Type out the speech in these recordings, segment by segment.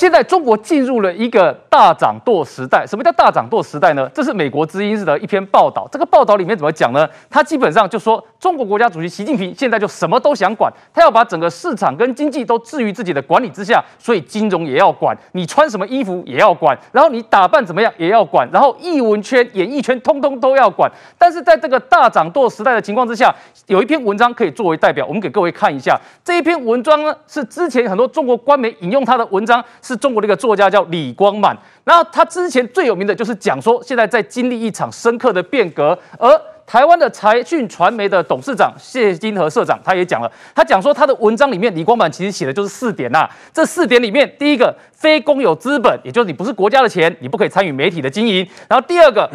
现在中国进入了一个大掌舵时代。什么叫大掌舵时代呢？这是美国《知音》日的一篇报道。这个报道里面怎么讲呢？他基本上就说中国国家主席习近平现在就什么都想管，他要把整个市场跟经济都置于自己的管理之下，所以金融也要管，你穿什么衣服也要管，然后你打扮怎么样也要管，然后艺文圈、演艺圈通通都要管。但是在这个大掌舵时代的情况之下，有一篇文章可以作为代表，我们给各位看一下。这一篇文章呢，是之前很多中国官媒引用他的文章。是中国的一个作家叫李光满，然后他之前最有名的就是讲说，现在在经历一场深刻的变革。而台湾的财讯传媒的董事长谢金河社长，他也讲了，他讲说他的文章里面，李光满其实写的就是四点呐。这四点里面，第一个非公有资本，也就是你不是国家的钱，你不可以参与媒体的经营。然后第二个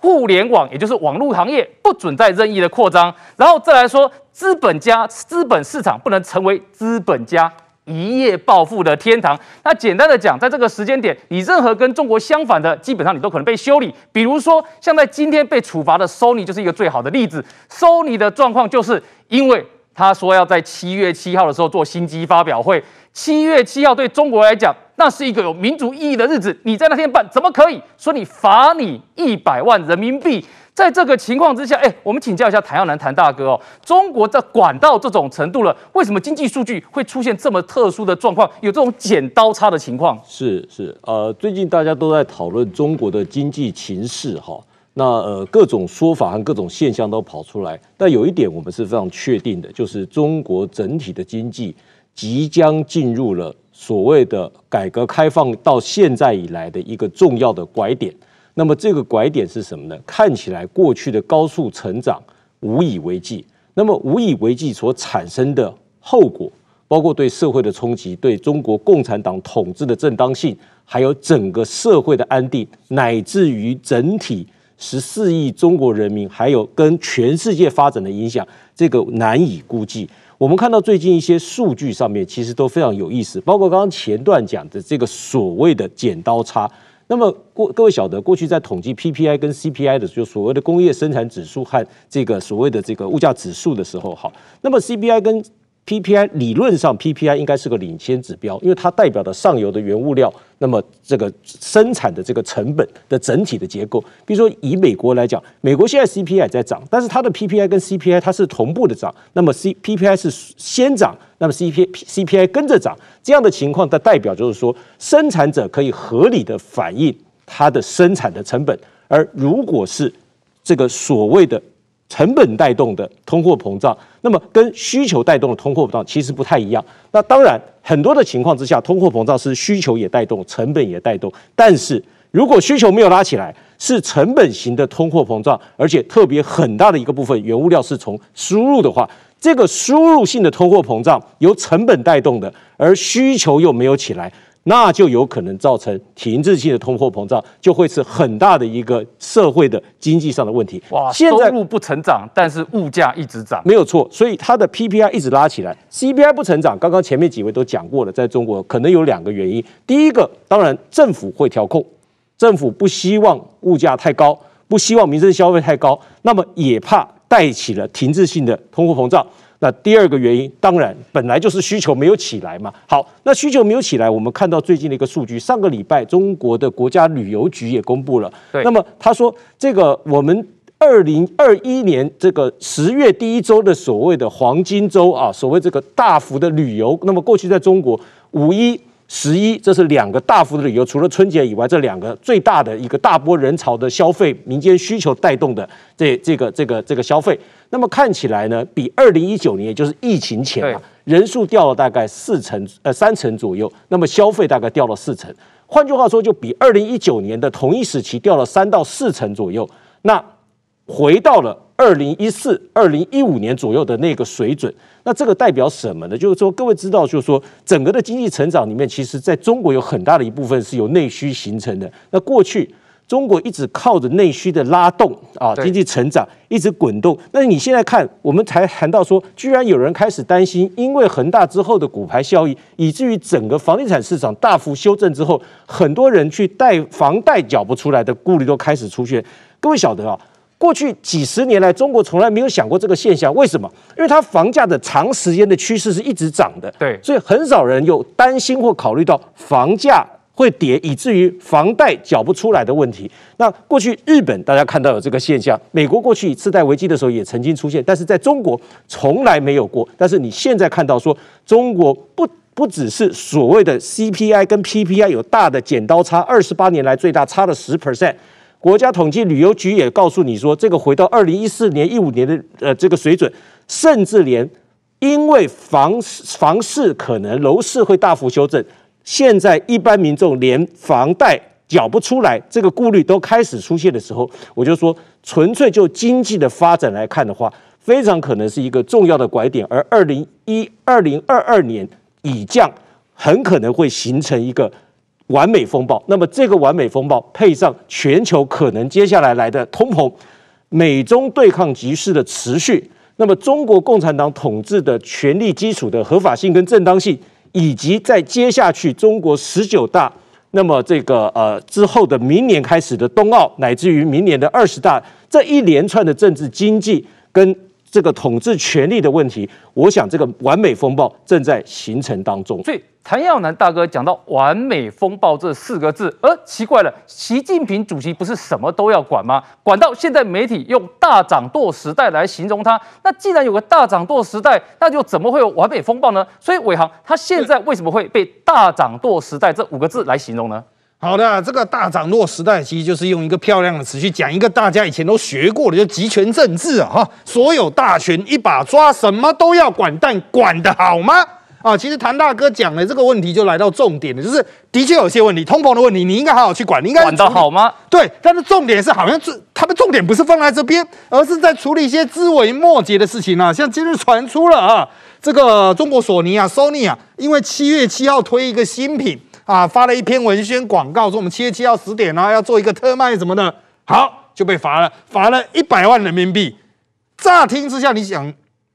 互联网，也就是网络行业不准再任意的扩张。然后再来说资本家，资本市场不能成为资本家。一夜暴富的天堂。那简单的讲，在这个时间点，你任何跟中国相反的，基本上你都可能被修理。比如说，像在今天被处罚的 Sony 就是一个最好的例子。Sony 的状况就是，因为他说要在七月七号的时候做新机发表会。七月七号对中国来讲，那是一个有民族意义的日子。你在那天办，怎么可以说你罚你一百万人民币？在这个情况之下，哎，我们请教一下谭耀南谭大哥哦，中国在管到这种程度了，为什么经济数据会出现这么特殊的状况，有这种剪刀差的情况？是是，呃，最近大家都在讨论中国的经济情势哈，那呃，各种说法和各种现象都跑出来，但有一点我们是非常确定的，就是中国整体的经济即将进入了所谓的改革开放到现在以来的一个重要的拐点。那么这个拐点是什么呢？看起来过去的高速成长无以为继，那么无以为继所产生的后果，包括对社会的冲击，对中国共产党统治的正当性，还有整个社会的安定，乃至于整体十四亿中国人民，还有跟全世界发展的影响，这个难以估计。我们看到最近一些数据上面，其实都非常有意思，包括刚刚前段讲的这个所谓的剪刀差。那么过各位晓得，过去在统计 PPI 跟 CPI 的，就所谓的工业生产指数和这个所谓的这个物价指数的时候，好，那么 CPI 跟。PPI 理论上 PPI 应该是个领先指标，因为它代表的上游的原物料，那么这个生产的这个成本的整体的结构。比如说以美国来讲，美国现在 CPI 在涨，但是它的 PPI 跟 CPI 它是同步的涨。那么 C PPI 是先涨，那么 C P C P I 跟着涨，这样的情况的代表就是说生产者可以合理的反映它的生产的成本。而如果是这个所谓的。成本带动的通货膨胀，那么跟需求带动的通货膨胀其实不太一样。那当然，很多的情况之下，通货膨胀是需求也带动，成本也带动。但是如果需求没有拉起来，是成本型的通货膨胀，而且特别很大的一个部分，原物料是从输入的话，这个输入性的通货膨胀由成本带动的，而需求又没有起来。那就有可能造成停滞性的通货膨胀，就会是很大的一个社会的经济上的问题。哇，收入不成长，但是物价一直涨，没有错。所以它的 PPI 一直拉起来，CPI 不成长。刚刚前面几位都讲过了，在中国可能有两个原因。第一个，当然政府会调控，政府不希望物价太高，不希望民生消费太高，那么也怕带起了停滞性的通货膨胀。那第二个原因，当然本来就是需求没有起来嘛。好，那需求没有起来，我们看到最近的一个数据，上个礼拜中国的国家旅游局也公布了。对，那么他说这个我们二零二一年这个十月第一周的所谓的黄金周啊，所谓这个大幅的旅游，那么过去在中国五一。十一，这是两个大幅的旅游，除了春节以外，这两个最大的一个大波人潮的消费，民间需求带动的这这个这个这个消费，那么看起来呢，比二零一九年，也就是疫情前啊，人数掉了大概四成呃三成左右，那么消费大概掉了四成，换句话说，就比二零一九年的同一时期掉了三到四成左右，那。回到了二零一四、二零一五年左右的那个水准，那这个代表什么呢？就是说，各位知道，就是说，整个的经济成长里面，其实在中国有很大的一部分是由内需形成的。那过去中国一直靠着内需的拉动啊，经济成长一直滚动。那你现在看，我们才谈到说，居然有人开始担心，因为恒大之后的股牌效应，以至于整个房地产市场大幅修正之后，很多人去贷房贷缴不出来的顾虑都开始出现。各位晓得啊？过去几十年来，中国从来没有想过这个现象，为什么？因为它房价的长时间的趋势是一直涨的，对，所以很少人有担心或考虑到房价会跌，以至于房贷缴不出来的问题。那过去日本大家看到有这个现象，美国过去次贷危机的时候也曾经出现，但是在中国从来没有过。但是你现在看到说，中国不不只是所谓的 CPI 跟 PPI 有大的剪刀差，二十八年来最大差了十 percent。国家统计旅游局也告诉你说，这个回到二零一四年一五年的呃这个水准，甚至连因为房房市可能楼市会大幅修正，现在一般民众连房贷缴不出来，这个顾虑都开始出现的时候，我就说，纯粹就经济的发展来看的话，非常可能是一个重要的拐点，而二零一二零二二年以降，很可能会形成一个。完美风暴，那么这个完美风暴配上全球可能接下来来的通膨、美中对抗局势的持续，那么中国共产党统治的权力基础的合法性跟正当性，以及在接下去中国十九大，那么这个呃之后的明年开始的冬奥，乃至于明年的二十大，这一连串的政治经济跟。这个统治权力的问题，我想这个完美风暴正在形成当中。所以，谭耀南大哥讲到“完美风暴”这四个字，呃，奇怪了，习近平主席不是什么都要管吗？管到现在，媒体用“大掌舵时代”来形容他。那既然有个“大掌舵时代”，那就怎么会有“完美风暴”呢？所以，伟航他现在为什么会被“大掌舵时代”这五个字来形容呢？好的，这个大涨落时代，其实就是用一个漂亮的词去讲一个大家以前都学过的，就集权政治啊，哈，所有大权一把抓，什么都要管，但管得好吗？啊，其实谭大哥讲的这个问题就来到重点了，就是的确有些问题，通膨的问题，你应该好好去管，你应该管得好吗？对，但是重点是好像是他们重点不是放在这边，而是在处理一些枝微末节的事情啊，像今日传出了啊，这个中国索尼啊，Sony 啊，因为七月七号推一个新品。啊，发了一篇文宣广告，说我们七月七号十点啊，要做一个特卖什么的，好就被罚了，罚了一百万人民币。乍听之下，你想，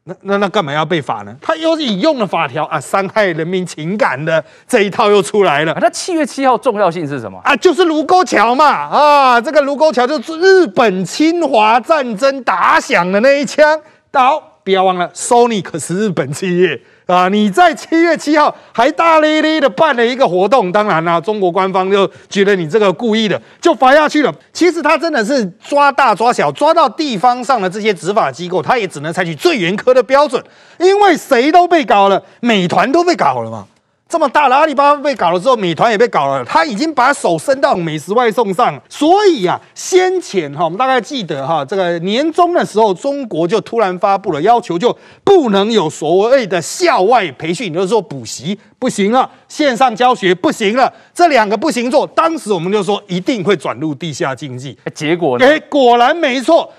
那那那干嘛要被罚呢？他又引用了法条啊，伤害人民情感的这一套又出来了。那七月七号重要性是什么啊？就是卢沟桥嘛，啊，这个卢沟桥就是日本侵华战争打响的那一枪。倒。不要忘了，s o n y 可是日本企业啊！你在七月七号还大咧咧的办了一个活动，当然啦，中国官方就觉得你这个故意的，就罚下去了。其实他真的是抓大抓小，抓到地方上的这些执法机构，他也只能采取最严苛的标准，因为谁都被搞了，美团都被搞了嘛。这么大了，阿里巴巴被搞了之后，美团也被搞了，他已经把手伸到美食外送上。所以呀，先前哈，我们大概记得哈，这个年终的时候，中国就突然发布了要求，就不能有所谓的校外培训，就是说补习不行了，线上教学不行了，这两个不行做。当时我们就说一定会转入地下经济，结果呢？果然没错，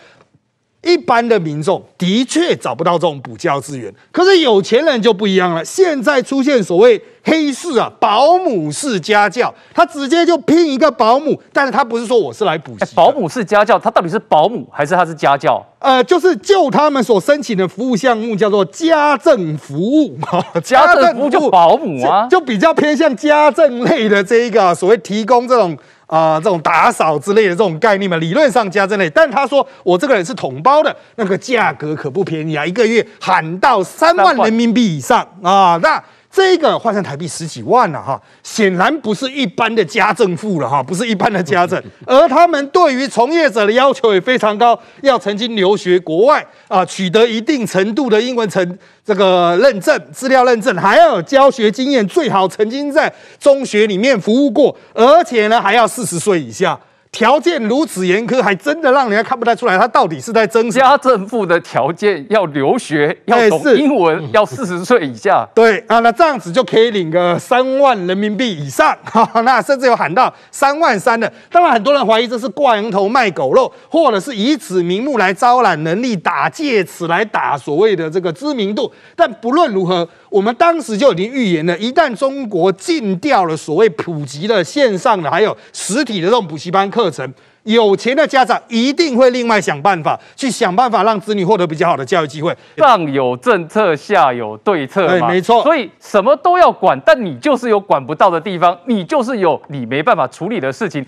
一般的民众的确找不到这种补教资源，可是有钱人就不一样了。现在出现所谓。黑市啊，保姆式家教，他直接就聘一个保姆，但是他不是说我是来补习。保姆式家教，他到底是保姆还是他是家教？呃，就是就他们所申请的服务项目叫做家政服务 家政服务就保姆啊，就比较偏向家政类的这一个所谓提供这种啊这种打扫之类的这种概念嘛，理论上家政类。但他说我这个人是统包的，那个价格可不便宜啊，一个月喊到三万人民币以上啊，那。这个换算台币十几万了哈，显然不是一般的家政妇了哈，不是一般的家政，而他们对于从业者的要求也非常高，要曾经留学国外啊，取得一定程度的英文成这个认证、资料认证，还要有教学经验，最好曾经在中学里面服务过，而且呢还要四十岁以下。条件如此严苛，还真的让人家看不太出来他到底是在争。家政府的条件要留学，要懂英文，要四十岁以下。对啊，那这样子就可以领个三万人民币以上，那甚至有喊到三万三的。当然，很多人怀疑这是挂羊头卖狗肉，或者是以此名目来招揽能力，打借此来打所谓的这个知名度。但不论如何。我们当时就已经预言了，一旦中国禁掉了所谓普及的线上的还有实体的这种补习班课程，有钱的家长一定会另外想办法，去想办法让子女获得比较好的教育机会。上有政策，下有对策，对，没错。所以什么都要管，但你就是有管不到的地方，你就是有你没办法处理的事情。